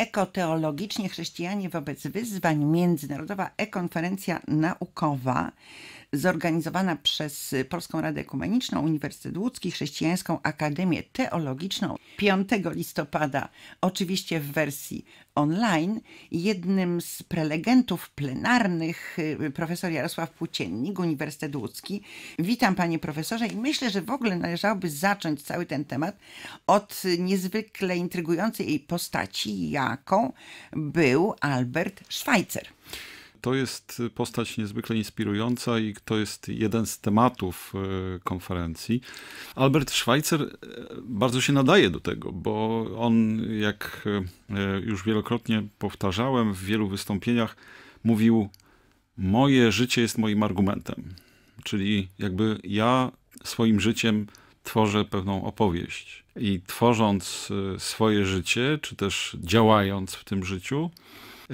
Ekoteologicznie chrześcijanie wobec wyzwań międzynarodowa e-konferencja naukowa zorganizowana przez Polską Radę Ekumeniczną, Uniwersytet Łódzki, Chrześcijańską Akademię Teologiczną 5 listopada, oczywiście w wersji online. Jednym z prelegentów plenarnych y, profesor Jarosław Płóciennik, Uniwersytet Łódzki. Witam panie profesorze i myślę, że w ogóle należałoby zacząć cały ten temat od niezwykle intrygującej jej postaci, jaką był Albert Schweitzer. To jest postać niezwykle inspirująca i to jest jeden z tematów e, konferencji. Albert Schweitzer e, bardzo się nadaje do tego, bo on, jak e, już wielokrotnie powtarzałem w wielu wystąpieniach, mówił: Moje życie jest moim argumentem. Czyli jakby ja swoim życiem tworzę pewną opowieść. I tworząc swoje życie, czy też działając w tym życiu,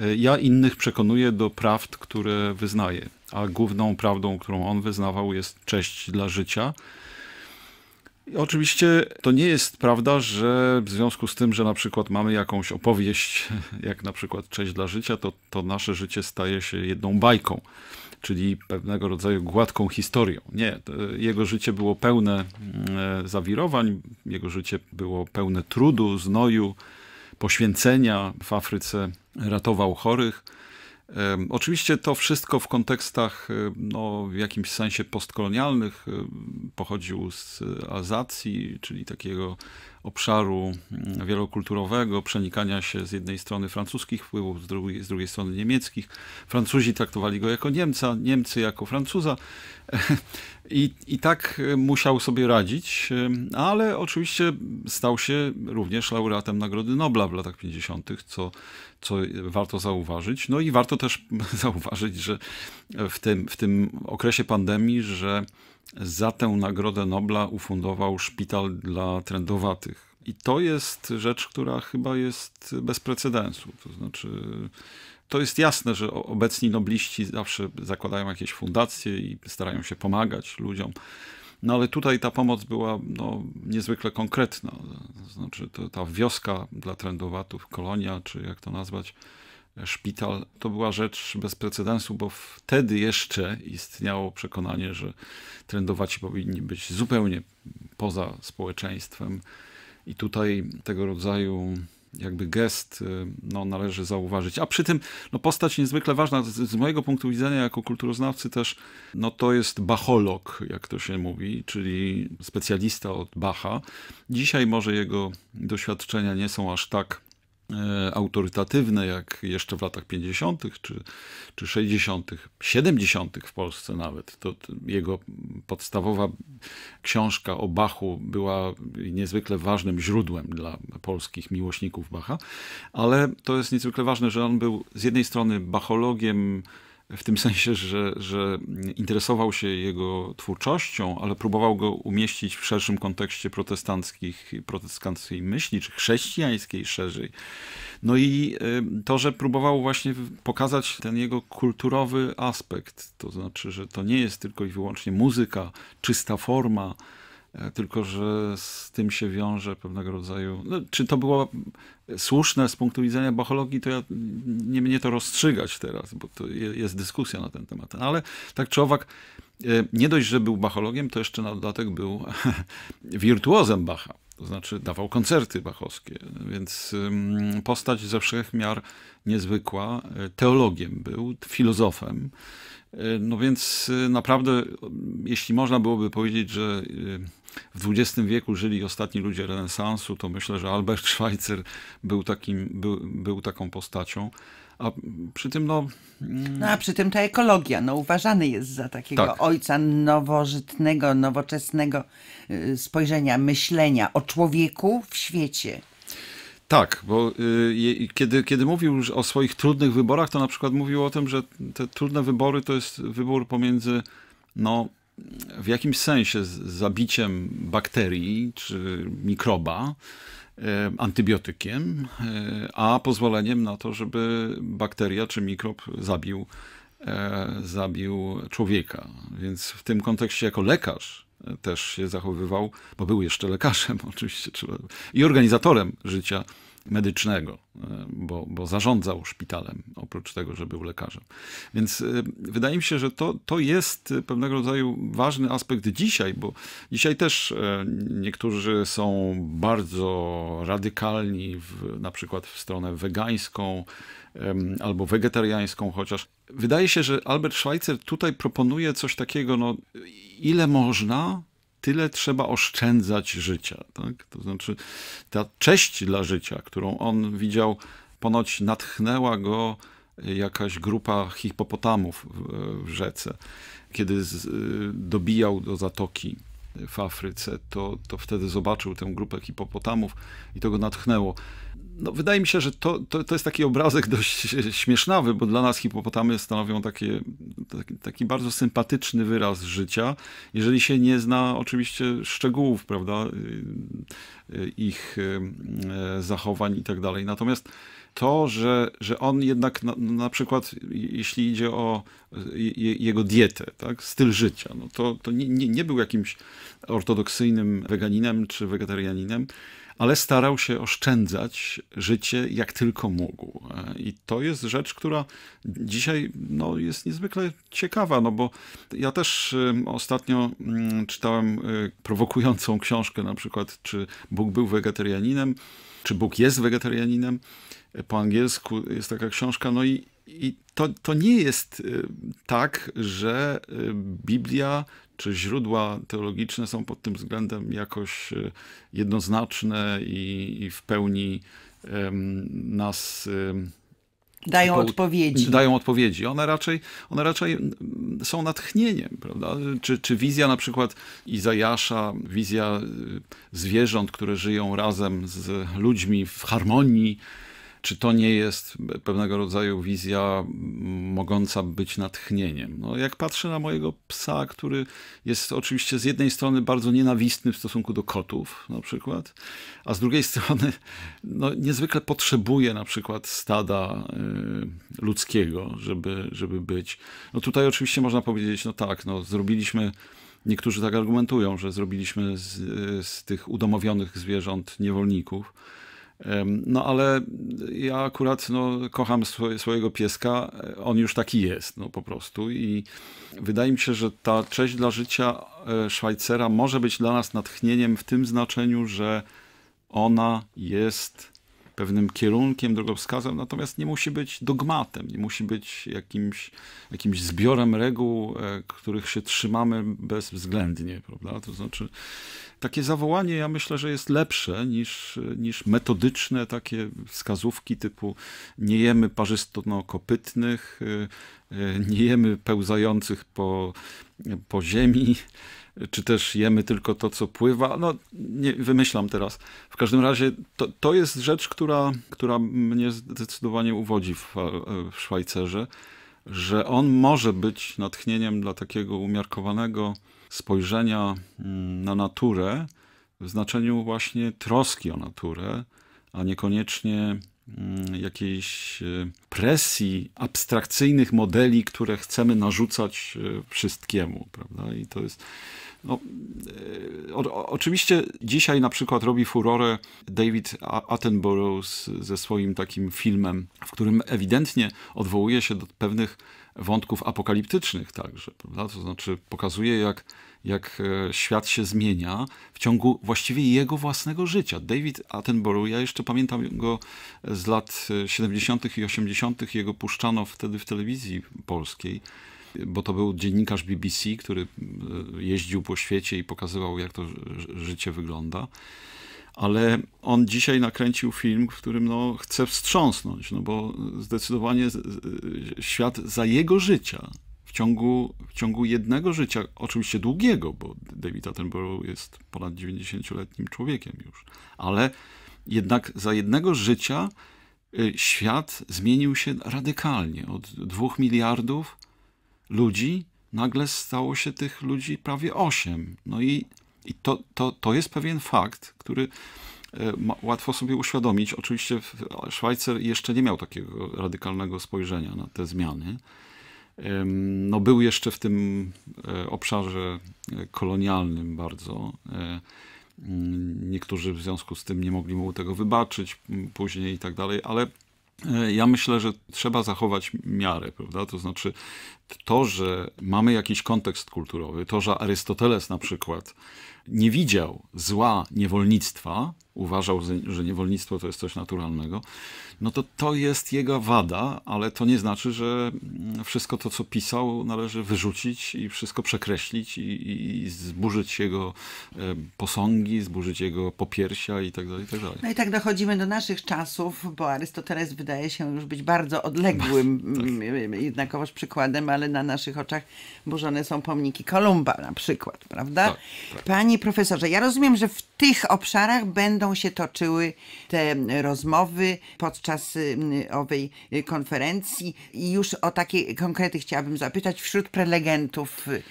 E, ja innych przekonuję do prawd, które wyznaję. A główną prawdą, którą on wyznawał, jest cześć dla życia. I oczywiście to nie jest prawda, że w związku z tym, że na przykład mamy jakąś opowieść, jak na przykład cześć dla życia, to, to nasze życie staje się jedną bajką czyli pewnego rodzaju gładką historią. Nie, jego życie było pełne mm, e, zawirowań, jego życie było pełne trudu, znoju, poświęcenia w Afryce ratował chorych. Oczywiście to wszystko w kontekstach no, w jakimś sensie postkolonialnych pochodził z Azacji, czyli takiego obszaru mm, wielokulturowego, przenikania się z jednej strony francuskich wpływów, z drugiej, z drugiej strony niemieckich. Francuzi traktowali go jako Niemca, Niemcy jako Francuza. I, I tak e, musiał sobie radzić, e, ale oczywiście stał się również laureatem Nagrody Nobla w latach 50., co, co warto zauważyć. No i warto też zauważyć, że w tym, w tym okresie pandemii, że za tę Nagrodę Nobla ufundował szpital dla trendowatych. I to jest rzecz, która chyba jest bez precedensu. To znaczy, to jest jasne, że obecni nobliści zawsze zakładają jakieś fundacje i starają się pomagać ludziom. No ale tutaj ta pomoc była no, niezwykle konkretna. To znaczy, to, ta wioska dla trendowatów, kolonia, czy jak to nazwać, szpital, to była rzecz bez precedensu, bo wtedy jeszcze istniało przekonanie, że trendowaci powinni być zupełnie poza społeczeństwem. I tutaj tego rodzaju jakby gest y, no, należy zauważyć. A przy tym no, postać niezwykle ważna z, z, mojego punktu widzenia jako kulturoznawcy też, no to jest bacholog, jak to się mówi, czyli specjalista od Bacha. Dzisiaj może jego doświadczenia nie są aż tak E, autorytatywne, jak jeszcze w latach 50. czy, czy 60., 70. w Polsce nawet. To jego podstawowa książka o Bachu była niezwykle ważnym źródłem dla polskich miłośników Bacha, ale to jest niezwykle ważne, że on był z jednej strony bachologiem, w tym sensie, że, że interesował się jego twórczością, ale próbował go umieścić w szerszym kontekście protestanckich, protestanckiej myśli, czy chrześcijańskiej szerzej. No i y, to, że próbował właśnie pokazać ten jego kulturowy aspekt, to znaczy, że to nie jest tylko i wyłącznie muzyka, czysta forma, E, tylko że z tym się wiąże pewnego rodzaju. No, czy to było słuszne z punktu widzenia bachologii, to ja nie mnie to rozstrzygać teraz, bo to jest dyskusja na ten temat. No, ale tak czy owak, e, nie dość, że był bachologiem, to jeszcze na dodatek był wirtuozem Bacha. To znaczy dawał koncerty bachowskie, więc postać ze wszech miar niezwykła. E, teologiem był, filozofem. No więc naprawdę, jeśli można byłoby powiedzieć, że y, w XX wieku żyli ostatni ludzie renesansu, to myślę, że Albert Schweitzer był, takim, był, był taką postacią. A przy tym no... Mm. No a przy tym ta ekologia, no uważany jest za takiego tak. ojca nowożytnego, nowoczesnego y, spojrzenia, myślenia o człowieku w świecie. Tak, bo y, kiedy, kiedy mówił o swoich trudnych wyborach, to na przykład mówił o tym, że te trudne wybory to jest wybór pomiędzy no, w jakimś sensie z zabiciem bakterii czy mikroba e, antybiotykiem, e, a pozwoleniem na to, żeby bakteria czy mikrob zabił, e, zabił człowieka. Więc w tym kontekście jako lekarz też się zachowywał, bo był jeszcze lekarzem oczywiście, i organizatorem życia medycznego, e, bo, bo zarządzał szpitalem, oprócz tego, że był lekarzem. Więc e, wydaje mi się, że to, to jest pewnego rodzaju ważny aspekt dzisiaj, bo dzisiaj też e, niektórzy są bardzo radykalni, w, na przykład w stronę wegańską albo wegetariańską, chociaż wydaje się, że Albert Schweitzer tutaj proponuje coś takiego, no ile można tyle trzeba oszczędzać życia. Tak? To znaczy ta cześć dla życia, którą on widział, ponoć natchnęła go jakaś grupa hipopotamów w rzece. Kiedy y, dobijał do zatoki w Afryce, to, to wtedy zobaczył tę grupę hipopotamów i to go natchnęło no, wydaje mi się, że to, to, to jest taki obrazek dość śmiesznawy, bo dla nas hipopotamy stanowią takie, taki, taki, bardzo sympatyczny wyraz życia, jeżeli się nie zna oczywiście szczegółów, prawda, y, y, ich y, zachowań i tak dalej. Natomiast to, że, że on jednak na, na przykład, jeśli idzie o je, jego dietę, tak, styl życia, no to, to nie, nie, nie był jakimś ortodoksyjnym weganinem czy wegetarianinem, ale starał się oszczędzać życie jak tylko mógł. E, I to jest rzecz, która dzisiaj no, jest niezwykle ciekawa, no bo ja też ostatnio mm, czytałem e, prowokującą książkę, na przykład, czy Bóg był wegetarianinem, czy Bóg jest wegetarianinem po angielsku jest taka książka. No i, i to, to nie jest y, tak, że y, Biblia czy źródła teologiczne są pod tym względem jakoś y, jednoznaczne i, i w pełni um, nas. Um, dają po, odpowiedzi. Dają odpowiedzi. One raczej, one raczej mm, są natchnieniem, prawda? Czy, czy wizja na przykład Izajasza, wizja zwierząt, które żyją razem z ludźmi w harmonii, czy to nie jest pewnego rodzaju wizja mm, mogąca być natchnieniem? No, jak patrzę na mojego psa, który jest oczywiście z jednej strony bardzo nienawistny w stosunku do kotów, na przykład, a z drugiej strony no, niezwykle potrzebuje na przykład stada y, ludzkiego, żeby, żeby być. No tutaj oczywiście można powiedzieć, no tak, no, zrobiliśmy. Niektórzy tak argumentują, że zrobiliśmy z, y, z tych udomowionych zwierząt niewolników. No ale ja akurat no, kocham swojego pieska, on już taki jest no, po prostu i wydaje mi się, że ta cześć dla życia e, Szwajcera może być dla nas natchnieniem w tym znaczeniu, że ona jest pewnym kierunkiem, drogowskazem, natomiast nie musi być dogmatem, nie musi być jakimś, jakimś zbiorem reguł, e, których się trzymamy bezwzględnie, prawda? To znaczy, takie zawołanie ja myślę, że jest lepsze niż, niż metodyczne takie wskazówki typu nie jemy parzystno e, e, nie jemy pełzających po, po ziemi, czy też jemy tylko to, co pływa. No, nie, wymyślam teraz. W każdym razie to, to jest rzecz, która, która mnie zdecydowanie uwodzi w, w Szwajcerze, że on może być natchnieniem dla takiego umiarkowanego spojrzenia mm, na naturę w znaczeniu właśnie troski o naturę, a niekoniecznie mm, jakiejś e, presji abstrakcyjnych modeli, które chcemy narzucać e, wszystkiemu, prawda? I to jest no, e, o, oczywiście dzisiaj na przykład robi furorę David Attenborough z, ze swoim takim filmem, w którym ewidentnie odwołuje się do pewnych wątków apokaliptycznych także, prawda? To znaczy pokazuje, jak, jak e, świat się zmienia w ciągu właściwie jego własnego życia. David Attenborough, ja jeszcze pamiętam go z lat 70. E, i 80., jego puszczano wtedy w telewizji polskiej bo to był dziennikarz BBC, który e, jeździł po świecie i pokazywał, jak to życie wygląda. Ale on dzisiaj nakręcił film, w którym no, chce wstrząsnąć, no bo zdecydowanie e, świat za jego życia, w ciągu, w ciągu jednego życia, oczywiście długiego, bo David Attenborough jest ponad 90-letnim człowiekiem już, ale jednak za jednego życia e, świat zmienił się radykalnie. Od dwóch miliardów ludzi, nagle stało się tych ludzi prawie 8. No i, i to, to, to jest pewien fakt, który e, łatwo sobie uświadomić. Oczywiście Szwajcar jeszcze nie miał takiego radykalnego spojrzenia na te zmiany. No, był jeszcze w tym e, obszarze e, kolonialnym bardzo. Mm, niektórzy w związku z tym nie mogli mu tego wybaczyć później i tak dalej, ale ja myślę, że trzeba zachować miarę, prawda? To znaczy, to, że mamy jakiś kontekst kulturowy, to, że Arystoteles na przykład nie widział zła niewolnictwa, uważał, że niewolnictwo to jest coś naturalnego, no to to jest jego wada, ale to nie znaczy, że wszystko to, co pisał, należy wyrzucić i wszystko przekreślić i, i zburzyć jego e, posągi, zburzyć jego popiersia i tak dalej, i tak dalej. No i tak dochodzimy do naszych czasów, bo Arystoteles wydaje się już być bardzo odległym, tak. Mm, jednakowoż przykładem ale na naszych oczach burzone są pomniki Kolumba na przykład, prawda? Tak, tak. Panie profesorze, ja rozumiem, że w tych obszarach będą się toczyły te rozmowy podczas owej konferencji i już o takie konkrety chciałabym zapytać wśród prelegentów y,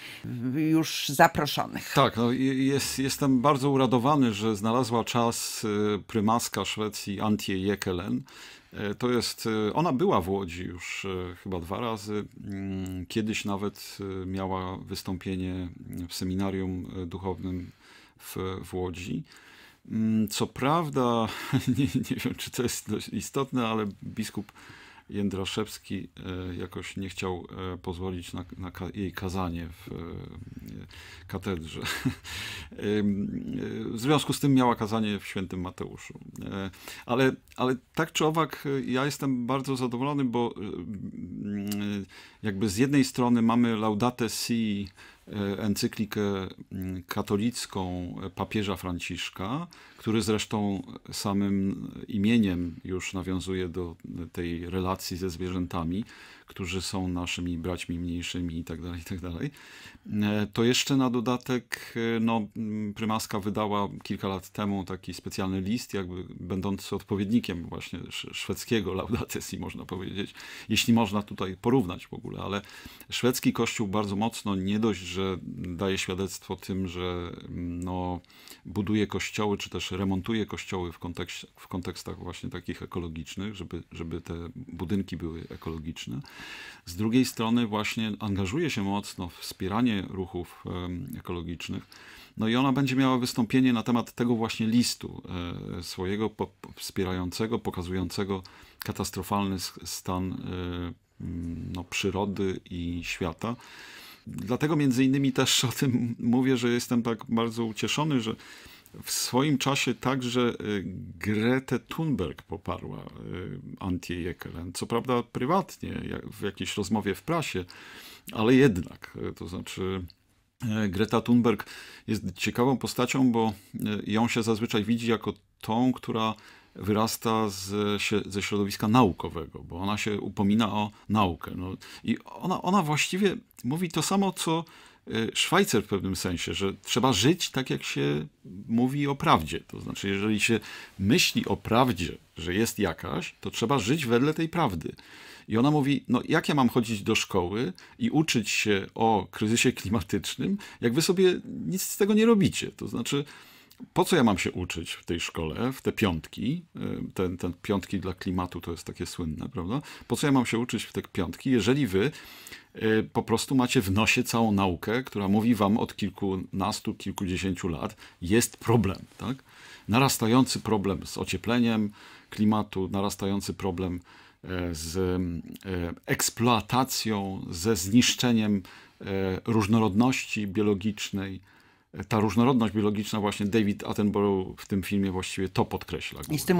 y, już zaproszonych. Tak, no, jest, jestem bardzo uradowany, że znalazła czas y, prymaska Szwecji Antje Jekelen, E, to jest, e, ona była w Łodzi już e, chyba dwa razy. Mm, kiedyś nawet miała wystąpienie w seminarium duchownym w, w Łodzi. Mm, co prawda, nie, nie wiem czy to jest istotne, ale biskup Jędraszewski e, jakoś nie chciał e, pozwolić na, na jej kazanie w e, katedrze. W związku z tym miała kazanie w świętym Mateuszu. Ale, ale tak czy owak ja jestem bardzo zadowolony, bo Y, jakby z jednej strony mamy Laudate Si, y, encyklikę mm, katolicką papieża Franciszka, który zresztą samym imieniem już nawiązuje do tej relacji ze zwierzętami, którzy są naszymi braćmi mniejszymi itd. Tak itd. Tak e, to jeszcze na dodatek e, no, mm, prymaska wydała kilka lat temu taki specjalny list, jakby będący odpowiednikiem właśnie szwedzkiego Laudate można powiedzieć. Jeśli można tutaj porównać w ogóle, ale szwedzki kościół bardzo mocno nie dość, że daje świadectwo tym, że no, buduje kościoły, czy też remontuje kościoły w, w kontekstach właśnie takich ekologicznych, żeby, żeby te budynki były ekologiczne. Z drugiej strony właśnie angażuje się mocno w wspieranie ruchów ekologicznych. No i ona będzie miała wystąpienie na temat tego właśnie listu e, swojego wspierającego, pokazującego katastrofalny stan e, Mm, no, przyrody i świata. Dlatego między innymi też o tym mówię, że jestem tak bardzo ucieszony, że w swoim czasie także y, Grete Thunberg poparła y, Antje Jekelen. Co prawda prywatnie, w jakiejś rozmowie w prasie, ale jednak. Y, to znaczy, Greta Thunberg jest ciekawą postacią, bo ją się zazwyczaj widzi jako tą, która wyrasta z, ze środowiska naukowego, bo ona się upomina o naukę. No, I ona, ona właściwie mówi to samo, co y, Szwajcer w pewnym sensie, że trzeba żyć tak, jak się mówi o prawdzie. To znaczy, jeżeli się myśli o prawdzie, że jest jakaś, to trzeba żyć wedle tej prawdy. I ona mówi: No, jak ja mam chodzić do szkoły i uczyć się o kryzysie klimatycznym, jak wy sobie nic z tego nie robicie? To znaczy, po co ja mam się uczyć w tej szkole, w te piątki, y, ten, ten piątki dla klimatu to jest takie słynne, prawda? Po co ja mam się uczyć w te piątki, jeżeli wy y, po prostu macie w nosie całą naukę, która mówi wam od kilkunastu, kilkudziesięciu lat, jest problem, tak? Narastający problem z ociepleniem klimatu, narastający problem e, z e, eksploatacją, ze zniszczeniem e, różnorodności biologicznej, ta różnorodność biologiczna, właśnie David Attenborough w tym filmie właściwie to podkreśla. I z tym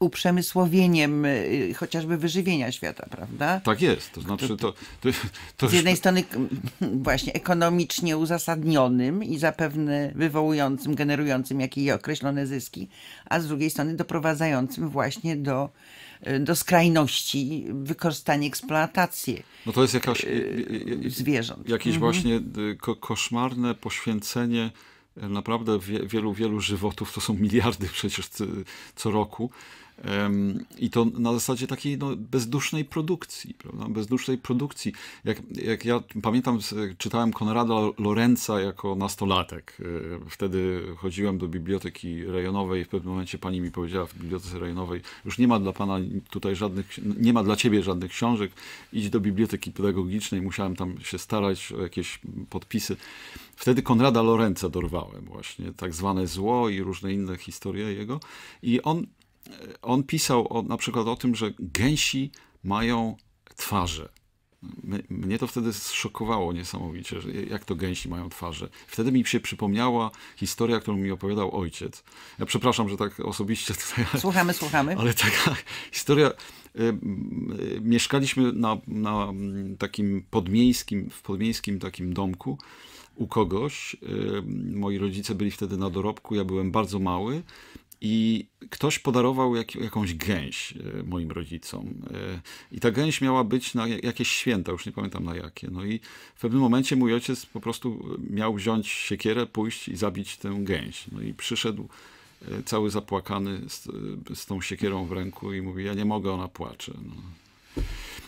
uprzemysłowieniem y, chociażby wyżywienia świata, prawda? Tak jest. To znaczy, to, to, to z jednej już... strony właśnie ekonomicznie uzasadnionym i zapewne wywołującym, generującym jakieś określone zyski, a z drugiej strony doprowadzającym właśnie do Y, do skrajności wykorzystanie, eksploatację no to jest jakaś, y, zwierząt. Jakieś mhm. właśnie y, ko koszmarne poświęcenie naprawdę wie, wielu, wielu żywotów, to są miliardy przecież co roku, i to na zasadzie takiej no, bezdusznej produkcji, prawda? bezdusznej produkcji. Jak, jak ja pamiętam, czytałem Konrada Lorenza jako nastolatek. E, wtedy chodziłem do biblioteki rejonowej. i W pewnym momencie pani mi powiedziała w bibliotece rejonowej, już nie ma dla pana tutaj żadnych, nie ma dla ciebie żadnych książek, idź do biblioteki pedagogicznej. Musiałem tam się starać o jakieś podpisy. Wtedy Konrada Lorenza dorwałem właśnie, tak zwane zło i różne inne historie jego. I on on pisał o, na przykład o tym, że gęsi mają twarze. Mnie to wtedy zszokowało niesamowicie, że jak to gęsi mają twarze. Wtedy mi się przypomniała historia, którą mi opowiadał ojciec. Ja przepraszam, że tak osobiście tutaj. Słuchamy, słuchamy. Ale taka historia. Y, y, mieszkaliśmy na, na takim podmiejskim, w podmiejskim takim domku u kogoś. Y, moi rodzice byli wtedy na dorobku, ja byłem bardzo mały i ktoś podarował jak, jakąś gęś e, moim rodzicom. E, I ta gęś miała być na jakieś święta, już nie pamiętam na jakie. No i w pewnym momencie mój ojciec po prostu miał wziąć siekierę, pójść i zabić tę gęś. No i przyszedł e, cały zapłakany z, z tą siekierą w ręku i mówi, ja nie mogę, ona płacze. No.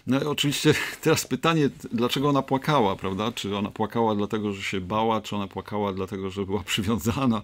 No oczywiście teraz pytanie, dlaczego ona płakała, prawda? Czy ona płakała dlatego, że się bała, czy ona płakała dlatego, że była przywiązana?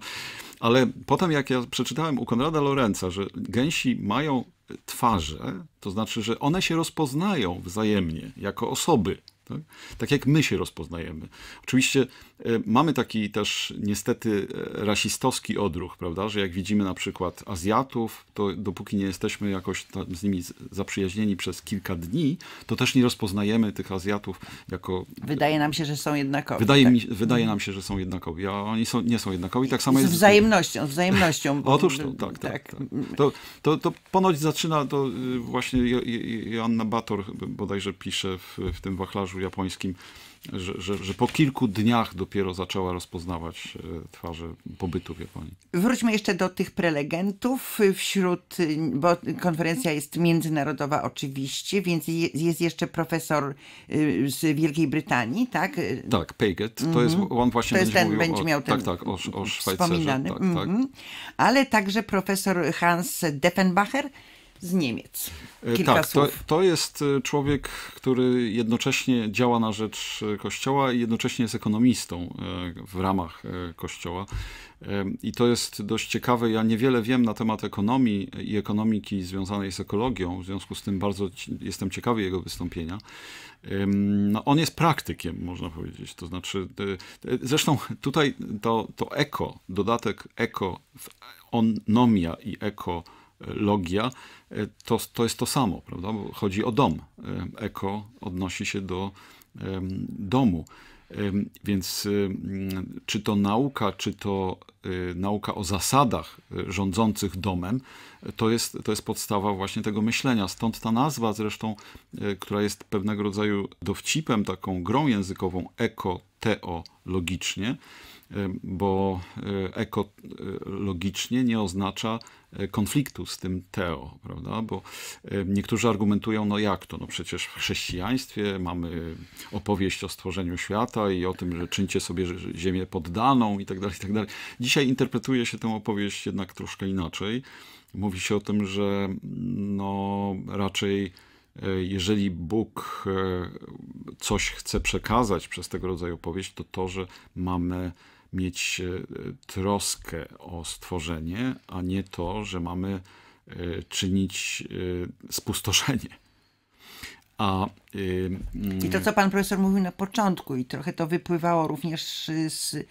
Ale potem jak ja przeczytałem u Konrada Lorenza, że gęsi mają twarze, to znaczy, że one się rozpoznają wzajemnie jako osoby. Tak? tak jak my się rozpoznajemy. Oczywiście e, mamy taki też niestety e, rasistowski odruch, prawda, że jak widzimy na przykład Azjatów, to dopóki nie jesteśmy jakoś z nimi zaprzyjaźnieni przez kilka dni, to też nie rozpoznajemy tych Azjatów jako... Wydaje nam się, że są jednakowi. Wydaje, tak? mi, wydaje mhm. nam się, że są jednakowi, a oni są, nie są jednakowi. Tak samo z jest... wzajemnością, z wzajemnością. Otóż to, tak, tak, tak. tak. To, to, to ponoć zaczyna to y, właśnie Joanna Bator bodajże pisze w, w tym wachlarzu japońskim, że, że, że, po kilku dniach dopiero zaczęła rozpoznawać e, twarze pobytu w Japonii. Wróćmy jeszcze do tych prelegentów wśród, bo konferencja jest międzynarodowa oczywiście, więc jest jeszcze profesor e, z Wielkiej Brytanii, tak? Tak, Paget. To mhm. jest on właśnie to jest ten, będzie miał o, ten, tak, tak, o, o Szwajcarze. Tak, tak. Mhm. Ale także profesor Hans Deffenbacher, z Niemiec. E, Kilka tak, to, to, jest e, człowiek, który jednocześnie działa na rzecz e, Kościoła i jednocześnie jest ekonomistą w ramach Kościoła. I to jest dość ciekawe. Ja niewiele wiem na temat ekonomii i ekonomiki związanej z ekologią, w związku z tym bardzo jestem ciekawy jego wystąpienia. No, on jest praktykiem, można powiedzieć. To znaczy, zresztą tutaj to, to eko, dodatek eko, onomia i eko logia, e, to, to jest to samo, prawda? Bo chodzi o dom. E, eko odnosi się do domu. Więc e, mm, czy to nauka, czy to nauka o zasadach rządzących domem, to jest, to jest podstawa właśnie tego myślenia. Stąd ta nazwa zresztą, która jest pewnego rodzaju dowcipem, taką grą językową eko bo ekologicznie nie oznacza E, konfliktu z tym teo, prawda? Bo e, niektórzy argumentują, no jak to? No przecież w chrześcijaństwie mamy opowieść o stworzeniu świata i o tym, że czyńcie sobie ziemię poddaną i tak dalej, i tak dalej. Dzisiaj interpretuje się tę opowieść jednak troszkę inaczej. Mówi się o tym, że no raczej e, jeżeli Bóg coś chce przekazać przez tego rodzaju opowieść, to to, że mamy mieć e, troskę o stworzenie, a nie to, że mamy e, czynić e, spustoszenie. A, yy, I to, co pan profesor mówił na początku, i trochę to wypływało również y, z y,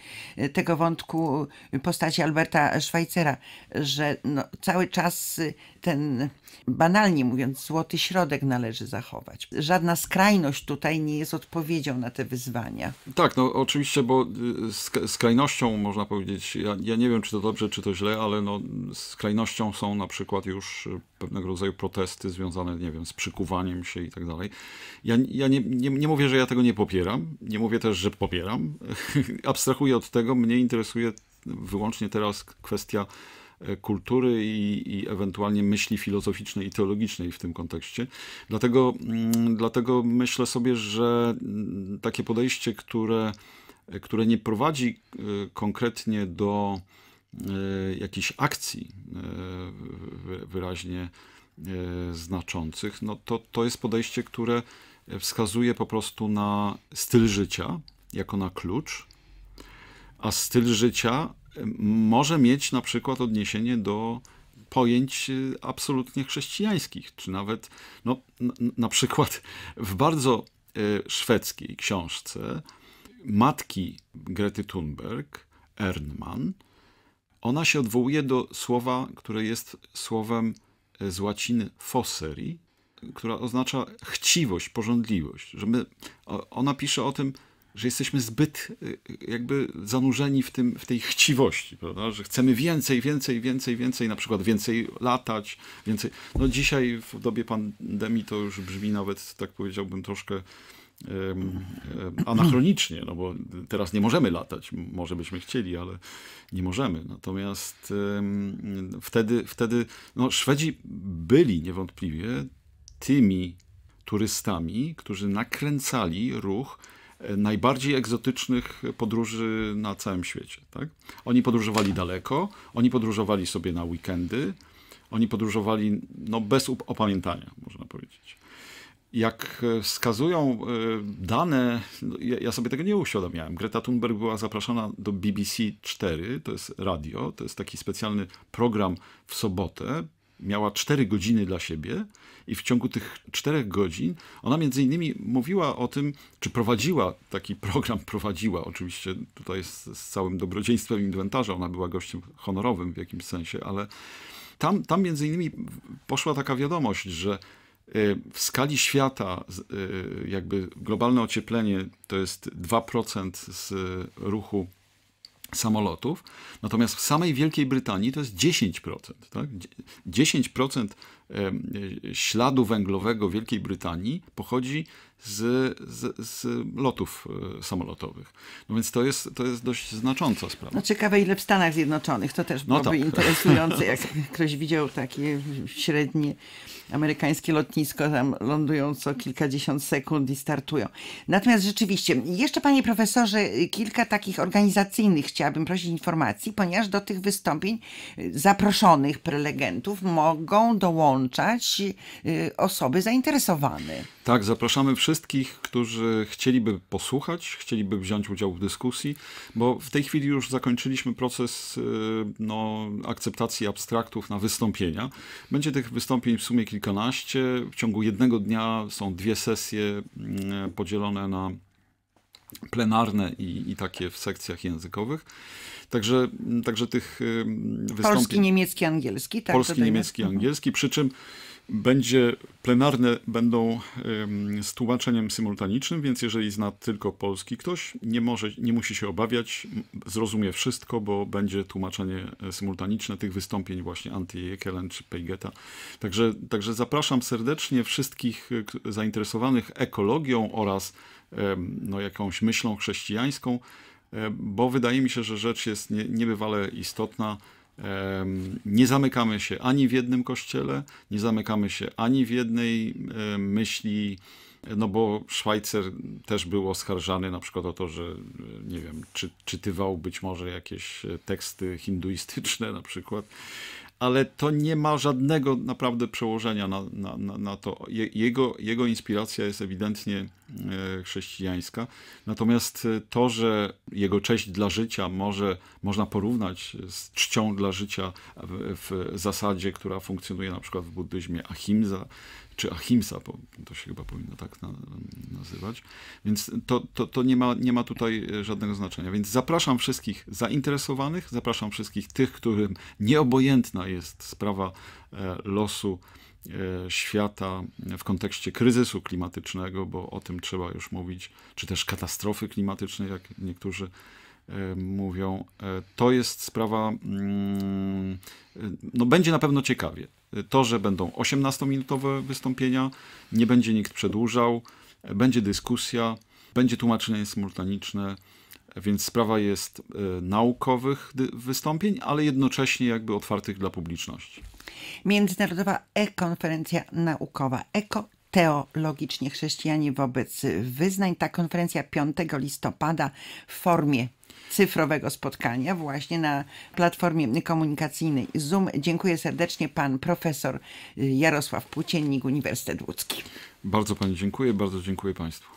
tego wątku y, postaci Alberta Schweitzera, że no, cały czas ten, banalnie mówiąc, złoty środek należy zachować. Żadna skrajność tutaj nie jest odpowiedzią na te wyzwania. Tak, no oczywiście, bo skrajnością można powiedzieć, ja, ja nie wiem, czy to dobrze, czy to źle, ale no, skrajnością są na przykład już pewnego rodzaju protesty związane, nie wiem, z przykuwaniem się i tak dalej. Ja, ja nie, nie, nie mówię, że ja tego nie popieram, nie mówię też, że popieram. Abstrahuję od tego, mnie interesuje wyłącznie teraz kwestia e, kultury i, i, ewentualnie myśli filozoficznej i teologicznej w tym kontekście. Dlatego, mm, dlatego myślę sobie, że mm, takie podejście, które, e, które nie prowadzi e, konkretnie do E, jakichś akcji e, wyraźnie e, znaczących, no to, to jest podejście, które wskazuje po prostu na styl życia jako na klucz, a styl życia może mieć na przykład odniesienie do pojęć absolutnie chrześcijańskich, czy nawet no, na przykład w bardzo szwedzkiej książce matki Grety Thunberg, Ernman, ona się odwołuje do słowa, które jest słowem e, z łaciny fosseri, która oznacza chciwość, pożądliwość. Że my, ona pisze o tym, że jesteśmy zbyt e, e, jakby zanurzeni w, tym, w tej chciwości, prawda? że chcemy więcej, więcej, więcej, więcej, na przykład więcej latać, więcej. No dzisiaj w dobie pandemii to już brzmi nawet, tak powiedziałbym, troszkę anachronicznie, no bo teraz nie możemy latać, może byśmy chcieli, ale nie możemy. Natomiast wtedy, wtedy no Szwedzi byli niewątpliwie tymi turystami, którzy nakręcali ruch e, najbardziej egzotycznych podróży na całym świecie. Tak? Oni podróżowali daleko, oni podróżowali sobie na weekendy, oni podróżowali no, bez opamiętania, można jak e, wskazują e, dane, no, ja sobie tego nie uświadamiałem. Greta Thunberg była zapraszana do BBC 4, to jest radio, to jest taki specjalny program w sobotę. Miała 4 godziny dla siebie i w ciągu tych 4 godzin ona między innymi mówiła o tym, czy prowadziła taki program, prowadziła oczywiście tutaj z, z całym dobrodziejstwem inwentarza, ona była gościem honorowym w jakimś sensie, ale tam, tam między innymi poszła taka wiadomość, że Y, w skali świata, y, jakby globalne ocieplenie to jest 2% z ruchu samolotów, natomiast w samej Wielkiej Brytanii to jest 10%. Tak? 10% śladu węglowego Wielkiej Brytanii pochodzi z, z, z, lotów e, samolotowych. No więc to jest, to jest dość znacząca sprawa. No ciekawe, ile w Stanach Zjednoczonych. To też no byłoby no tak. interesujące, jak ktoś widział takie średnie amerykańskie lotnisko, tam lądują co kilkadziesiąt sekund i startują. Natomiast rzeczywiście, jeszcze panie profesorze, kilka takich organizacyjnych chciałabym prosić informacji, ponieważ do tych wystąpień e, zaproszonych prelegentów mogą dołączyć Y, osoby zainteresowane. Tak, zapraszamy wszystkich, którzy chcieliby posłuchać, chcieliby wziąć udział w dyskusji, bo w tej chwili już zakończyliśmy proces y, no, akceptacji abstraktów na wystąpienia. Będzie tych wystąpień w sumie kilkanaście. W ciągu jednego dnia są dwie sesje mm, podzielone na plenarne i, i takie w sekcjach językowych. Także, mm, także tych y, wystąpień... Polski, niemiecki, angielski. Tak, Polski, niemiecki, jest. Mhm. angielski, przy czym będzie plenarne będą z tłumaczeniem symultanicznym, więc jeżeli zna tylko polski ktoś, nie, może, nie musi się obawiać, zrozumie wszystko, bo będzie tłumaczenie e, symultaniczne tych wystąpień właśnie Anty Jekelen czy Peigeta. Także, także zapraszam serdecznie wszystkich e, zainteresowanych ekologią oraz no, jakąś myślą chrześcijańską E, bo wydaje mi się, że rzecz jest nie, niebywale istotna. E, nie zamykamy się ani w jednym kościele, nie zamykamy się ani w jednej e, myśli, no bo Szwajcer też był oskarżany na przykład o to, że nie wiem, czy, czytywał być może jakieś teksty hinduistyczne na przykład ale to nie ma żadnego naprawdę przełożenia na, na, na, na to. Jego, jego inspiracja jest ewidentnie e, chrześcijańska, natomiast e, to, że jego cześć dla życia może, można porównać z czcią dla życia w, w zasadzie, która funkcjonuje na przykład w buddyzmie, ahimsa, czy Ahimsa, bo to się chyba powinno tak na, nazywać. Więc to, to, to nie, ma, nie ma tutaj e, żadnego znaczenia. Więc zapraszam wszystkich zainteresowanych, zapraszam wszystkich tych, którym nieobojętna jest sprawa e, losu e, świata w kontekście kryzysu klimatycznego, bo o tym trzeba już mówić, czy też katastrofy klimatycznej, jak niektórzy mówią. To jest sprawa, mm, no będzie na pewno ciekawie to, że będą 18-minutowe wystąpienia, nie będzie nikt przedłużał, będzie dyskusja, będzie tłumaczenie symultaniczne, więc sprawa jest e, naukowych wystąpień, ale jednocześnie jakby otwartych dla publiczności. Międzynarodowa e-konferencja naukowa ECO Teologicznie Chrześcijanie wobec Wyznań. Ta konferencja 5 listopada w formie cyfrowego spotkania właśnie na platformie komunikacyjnej Zoom. Dziękuję serdecznie pan profesor Jarosław Płóciennik, Uniwersytet Łódzki. Bardzo pani dziękuję, bardzo dziękuję państwu.